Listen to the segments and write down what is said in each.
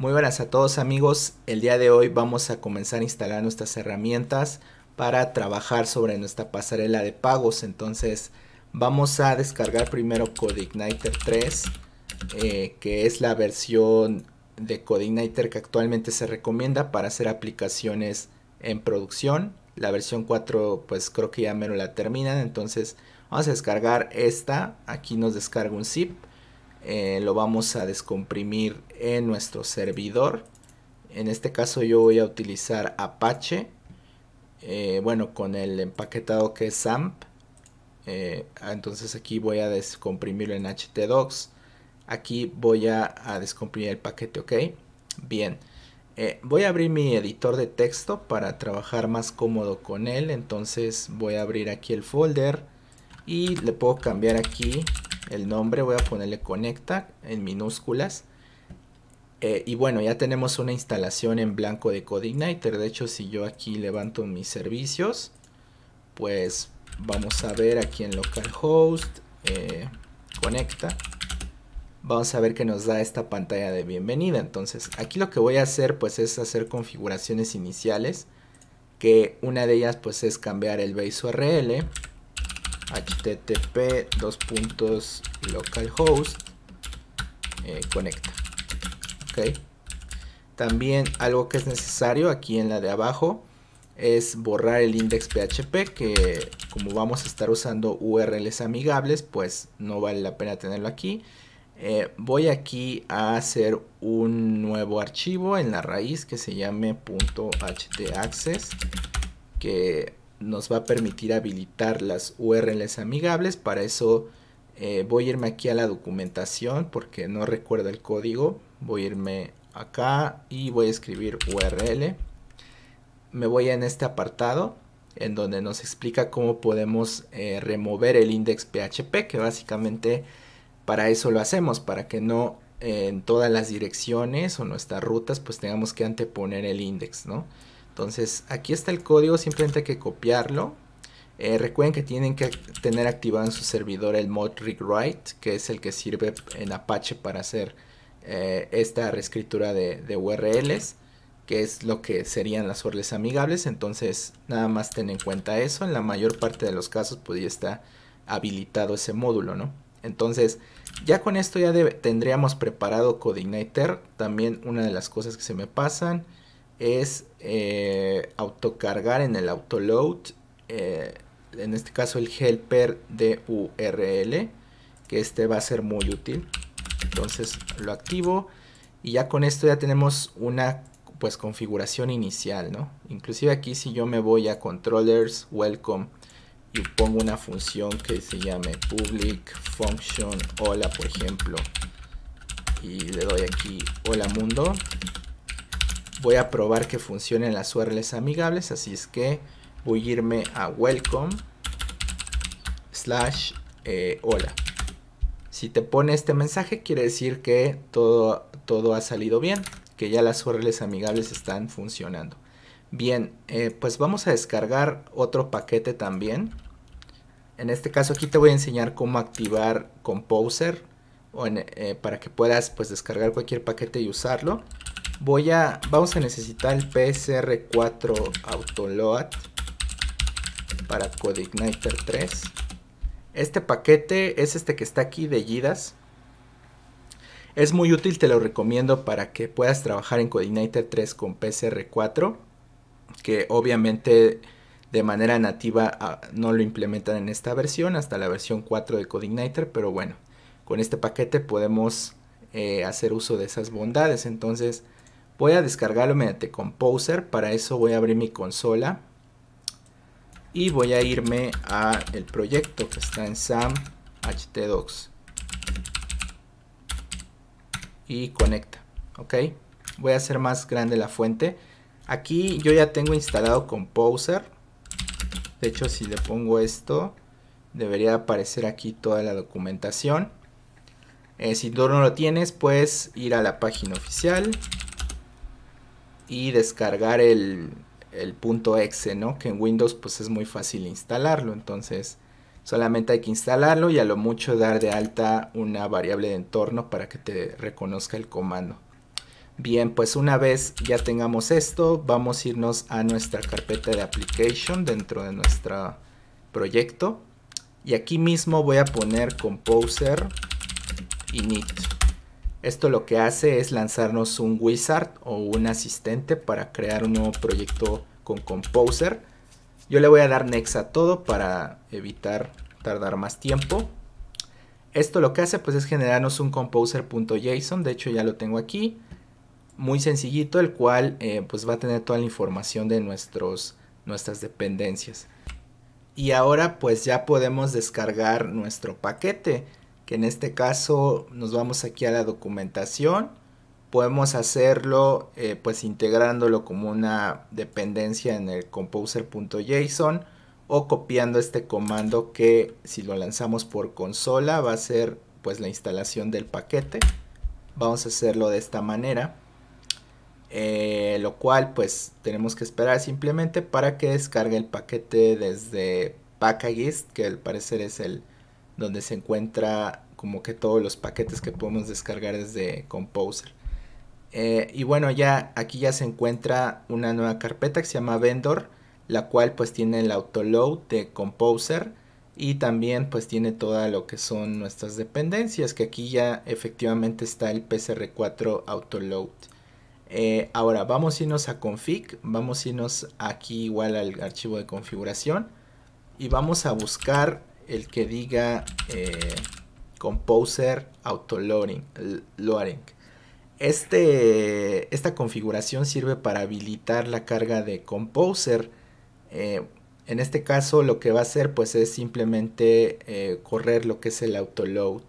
Muy buenas a todos amigos, el día de hoy vamos a comenzar a instalar nuestras herramientas para trabajar sobre nuestra pasarela de pagos. Entonces vamos a descargar primero CodeIgniter 3, eh, que es la versión de CodeIgniter que actualmente se recomienda para hacer aplicaciones en producción. La versión 4 pues creo que ya menos la terminan, entonces vamos a descargar esta. Aquí nos descarga un zip eh, lo vamos a descomprimir en nuestro servidor. En este caso yo voy a utilizar Apache. Eh, bueno, con el empaquetado que es AMP eh, ah, entonces aquí voy a descomprimirlo en htdocs. Aquí voy a, descomprimir el paquete, ¿ok? Bien. voy a abrir mi editor de texto para trabajar más cómodo con él. Entonces voy a abrir aquí el folder. Y le puedo cambiar aquí el nombre, voy a ponerle conecta en minúsculas. Eh, y bueno, ya tenemos una instalación en blanco de CodeIgniter. De hecho, si yo aquí levanto mis servicios, pues vamos a ver aquí en localhost, eh, conecta. Vamos a ver que nos da esta pantalla de bienvenida. Entonces, aquí lo que voy a hacer pues es hacer configuraciones iniciales. Que una de ellas pues es cambiar el base URL http dos puntos localhost eh, conecta ok también algo que es necesario aquí en la de abajo es borrar el index php que como vamos a estar usando urls amigables pues no vale la pena tenerlo aquí eh, voy aquí a hacer un nuevo archivo en la raíz que se llame .htaccess que nos va a permitir habilitar las URLs amigables. Para eso eh, voy a irme aquí a la documentación porque no recuerdo el código. Voy a irme acá y voy a escribir URL. Me voy en este apartado en donde nos explica cómo podemos eh, remover el index PHP, que básicamente para eso lo hacemos, para que no eh, en todas las direcciones o nuestras rutas pues tengamos que anteponer el index, ¿no? Entonces aquí está el código, simplemente hay que copiarlo. Eh, recuerden que tienen que tener activado en su servidor el mod rigwrite, que es el que sirve en Apache para hacer eh, esta reescritura de, URLs, que es lo que serían las URLs amigables. Entonces nada más ten en cuenta eso. En la mayor parte de los casos pues estar habilitado ese módulo, ¿no? Entonces, ya con esto ya tendríamos preparado CodeIgniter. También una de las cosas que se me pasan es eh, autocargar en el autoload, eh, en este caso el helper de URL, que este va a ser muy útil. Entonces lo activo y ya con esto ya tenemos una pues configuración inicial, ¿no? Inclusive aquí si yo me voy a controllers welcome y pongo una función que se llame public function hola por ejemplo y le doy aquí hola mundo voy a probar que funcionen las URLs amigables, así es que voy a irme a welcome slash eh, hola. Si te pone este mensaje quiere decir que todo, todo ha salido bien, que ya las URLs amigables están funcionando. Bien, eh, pues vamos a descargar otro paquete también. En este caso aquí te voy a enseñar cómo activar Composer eh, para que puedas pues descargar cualquier paquete y usarlo voy a, vamos a necesitar el PSR4 Autoload para CodeIgniter 3. Este paquete es este que está aquí de GIDAS. Es muy útil, te lo recomiendo para que puedas trabajar en CodeIgniter 3 con PSR4, que obviamente de manera nativa ah, no lo implementan en esta versión, hasta la versión 4 de CodeIgniter, pero bueno, con este paquete podemos eh, hacer uso de esas bondades. Entonces, Voy a descargarlo mediante Composer. Para eso voy a abrir mi consola. Y voy a irme a el proyecto que está en SAM htdocs. Y conecta. Ok. Voy a hacer más grande la fuente. Aquí yo ya tengo instalado Composer. De hecho, si le pongo esto, debería aparecer aquí toda la documentación. Eh, si tú no lo tienes, puedes ir a la página oficial y descargar el, el punto .exe, ¿no? Que en Windows pues es muy fácil instalarlo, entonces solamente hay que instalarlo y a lo mucho dar de alta una variable de entorno para que te reconozca el comando. Bien, pues una vez ya tengamos esto, vamos a irnos a nuestra carpeta de application dentro de nuestro proyecto. Y aquí mismo voy a poner composer init esto lo que hace es lanzarnos un wizard o un asistente para crear un nuevo proyecto con Composer. Yo le voy a dar next a todo para evitar tardar más tiempo. Esto lo que hace pues es generarnos un composer.json, de hecho ya lo tengo aquí. Muy sencillito, el cual eh, pues va a tener toda la información de nuestros, nuestras dependencias. Y ahora pues ya podemos descargar nuestro paquete que en este caso nos vamos aquí a la documentación. Podemos hacerlo eh, pues integrándolo como una dependencia en el composer.json o copiando este comando que si lo lanzamos por consola va a ser pues la instalación del paquete. Vamos a hacerlo de esta manera. Eh, lo cual pues tenemos que esperar simplemente para que descargue el paquete desde Packagist, que al parecer es el, donde se encuentra como que todos los paquetes que podemos descargar desde Composer. Eh, y bueno, ya aquí ya se encuentra una nueva carpeta que se llama Vendor, la cual pues tiene el autoload de Composer y también pues tiene toda lo que son nuestras dependencias, que aquí ya efectivamente está el PSR4 autoload. Eh, ahora vamos a irnos a config, vamos a irnos aquí igual al archivo de configuración y vamos a buscar el que diga eh, Composer Autoloading. Este, esta configuración sirve para habilitar la carga de Composer. Eh, en este caso lo que va a hacer pues es simplemente eh, correr lo que es el autoload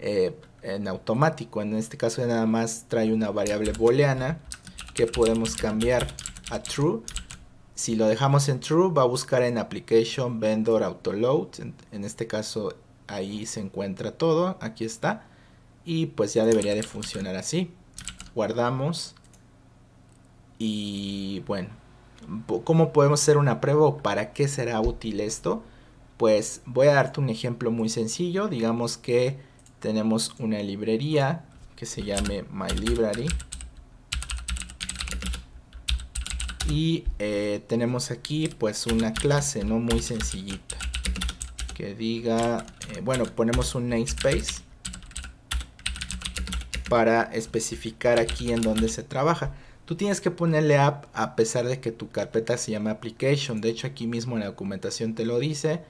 en automático. En este caso nada más trae una variable booleana que podemos cambiar a true si lo dejamos en true, va a buscar en application vendor autoload. En, este caso, ahí se encuentra todo. Aquí está. Y pues ya debería de funcionar así. Guardamos. Y bueno, ¿cómo podemos hacer una prueba para qué será útil esto? Pues voy a darte un ejemplo muy sencillo. Digamos que tenemos una librería que se llame My Library. y eh, tenemos aquí pues una clase no muy sencillita que diga eh, bueno ponemos un namespace para especificar aquí en donde se trabaja tú tienes que ponerle app a pesar de que tu carpeta se llama application de hecho aquí mismo en la documentación te lo dice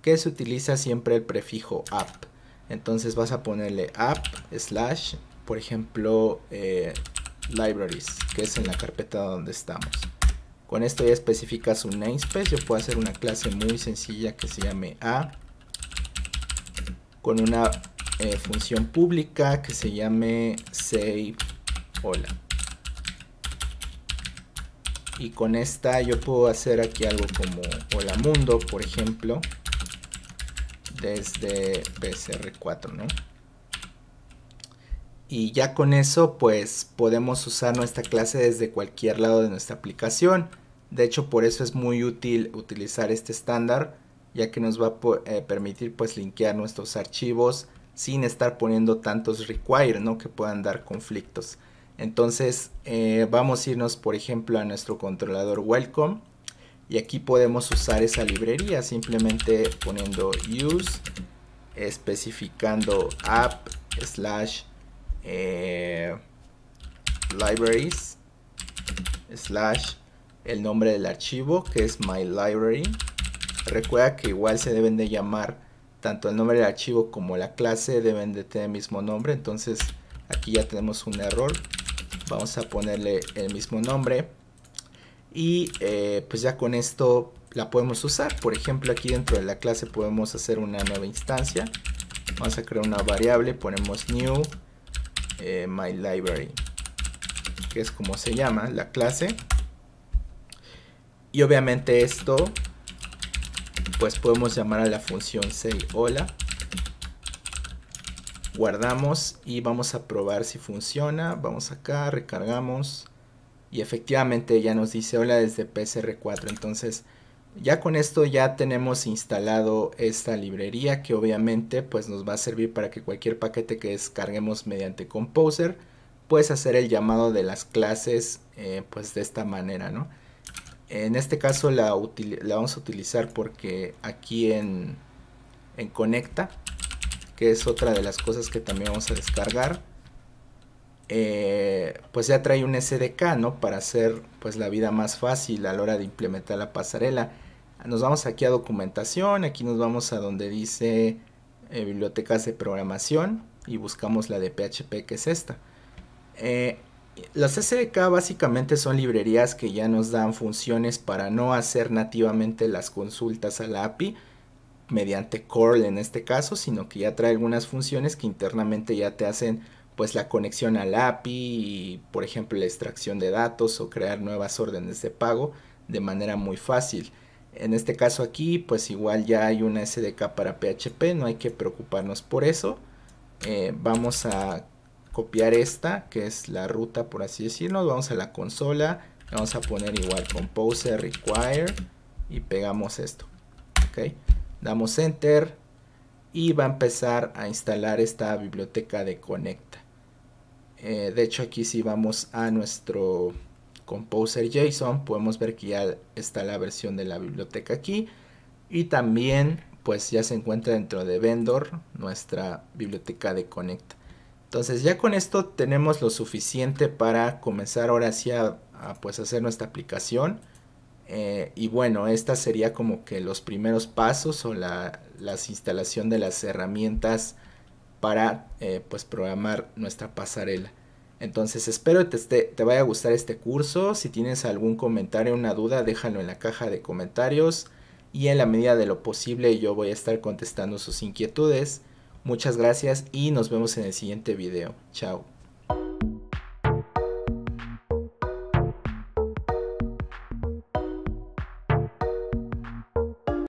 que se utiliza siempre el prefijo app entonces vas a ponerle app slash por ejemplo eh, libraries que es en la carpeta donde estamos con esto ya especificas un namespace. Yo puedo hacer una clase muy sencilla que se llame A. Con una eh, función pública que se llame save hola. Y con esta yo puedo hacer aquí algo como hola mundo, por ejemplo, desde BSR4, ¿no? Y ya con eso pues podemos usar nuestra clase desde cualquier lado de nuestra aplicación. De hecho, por eso es muy útil utilizar este estándar, ya que nos va a eh, permitir pues linkear nuestros archivos sin estar poniendo tantos require, ¿no? Que puedan dar conflictos. Entonces, eh, vamos a irnos, por ejemplo, a nuestro controlador welcome. Y aquí podemos usar esa librería simplemente poniendo use, especificando app slash eh, libraries slash el nombre del archivo que es my library. Recuerda que igual se deben de llamar tanto el nombre del archivo como la clase deben de tener el mismo nombre. Entonces aquí ya tenemos un error. Vamos a ponerle el mismo nombre. Y eh, pues ya con esto la podemos usar. Por ejemplo aquí dentro de la clase podemos hacer una nueva instancia. Vamos a crear una variable. Ponemos new myLibrary eh, my library. Que es como se llama la clase. Y obviamente esto, pues podemos llamar a la función say hola. Guardamos y vamos a probar si funciona. Vamos acá, recargamos. Y efectivamente ya nos dice hola desde PSR4. Entonces ya con esto ya tenemos instalado esta librería que obviamente pues nos va a servir para que cualquier paquete que descarguemos mediante Composer puedes hacer el llamado de las clases eh, pues de esta manera, ¿no? En este caso la, vamos a utilizar porque aquí en, Conecta, que es otra de las cosas que también vamos a descargar, eh, pues ya trae un SDK, ¿no? Para hacer pues la vida más fácil a la hora de implementar la pasarela. Nos vamos aquí a documentación, aquí nos vamos a donde dice eh, bibliotecas de programación y buscamos la de PHP que es esta. Eh, las SDK básicamente son librerías que ya nos dan funciones para no hacer nativamente las consultas a la API mediante curl en este caso, sino que ya trae algunas funciones que internamente ya te hacen pues la conexión al API y por ejemplo la extracción de datos o crear nuevas órdenes de pago de manera muy fácil. En este caso aquí pues igual ya hay una SDK para PHP, no hay que preocuparnos por eso. Eh, vamos a copiar esta, que es la ruta por así decirlo, vamos a la consola, vamos a poner igual composer require y pegamos esto, ok, damos enter y va a empezar a instalar esta biblioteca de conecta. Eh, de hecho aquí si vamos a nuestro composer JSON podemos ver que ya está la versión de la biblioteca aquí y también pues ya se encuentra dentro de vendor nuestra biblioteca de conecta. Entonces ya con esto tenemos lo suficiente para comenzar ahora sí a, pues, hacer nuestra aplicación. Eh, y bueno, esta sería como que los primeros pasos o la las instalación de las herramientas para eh, pues programar nuestra pasarela. Entonces espero que te, te vaya a gustar este curso. Si tienes algún comentario, una duda, déjalo en la caja de comentarios. Y en la medida de lo posible yo voy a estar contestando sus inquietudes. Muchas gracias y nos vemos en el siguiente video. Chao.